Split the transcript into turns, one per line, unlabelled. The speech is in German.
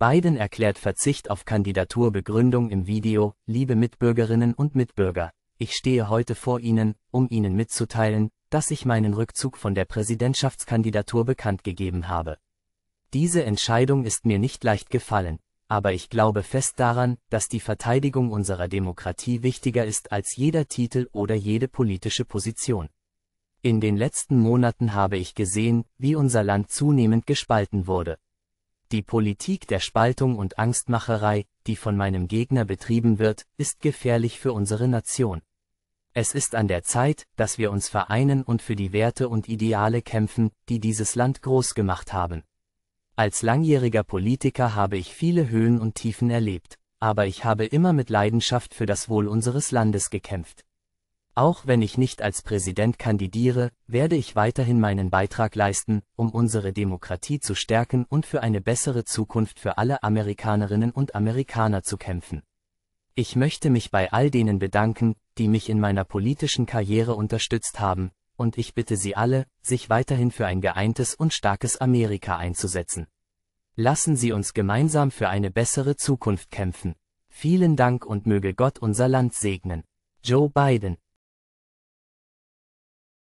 Biden erklärt Verzicht auf Kandidaturbegründung im Video, liebe Mitbürgerinnen und Mitbürger, ich stehe heute vor Ihnen, um Ihnen mitzuteilen, dass ich meinen Rückzug von der Präsidentschaftskandidatur bekannt gegeben habe. Diese Entscheidung ist mir nicht leicht gefallen, aber ich glaube fest daran, dass die Verteidigung unserer Demokratie wichtiger ist als jeder Titel oder jede politische Position. In den letzten Monaten habe ich gesehen, wie unser Land zunehmend gespalten wurde die Politik der Spaltung und Angstmacherei, die von meinem Gegner betrieben wird, ist gefährlich für unsere Nation. Es ist an der Zeit, dass wir uns vereinen und für die Werte und Ideale kämpfen, die dieses Land groß gemacht haben. Als langjähriger Politiker habe ich viele Höhen und Tiefen erlebt, aber ich habe immer mit Leidenschaft für das Wohl unseres Landes gekämpft. Auch wenn ich nicht als Präsident kandidiere, werde ich weiterhin meinen Beitrag leisten, um unsere Demokratie zu stärken und für eine bessere Zukunft für alle Amerikanerinnen und Amerikaner zu kämpfen. Ich möchte mich bei all denen bedanken, die mich in meiner politischen Karriere unterstützt haben, und ich bitte Sie alle, sich weiterhin für ein geeintes und starkes Amerika einzusetzen. Lassen Sie uns gemeinsam für eine bessere Zukunft kämpfen. Vielen Dank und möge Gott unser Land segnen. Joe Biden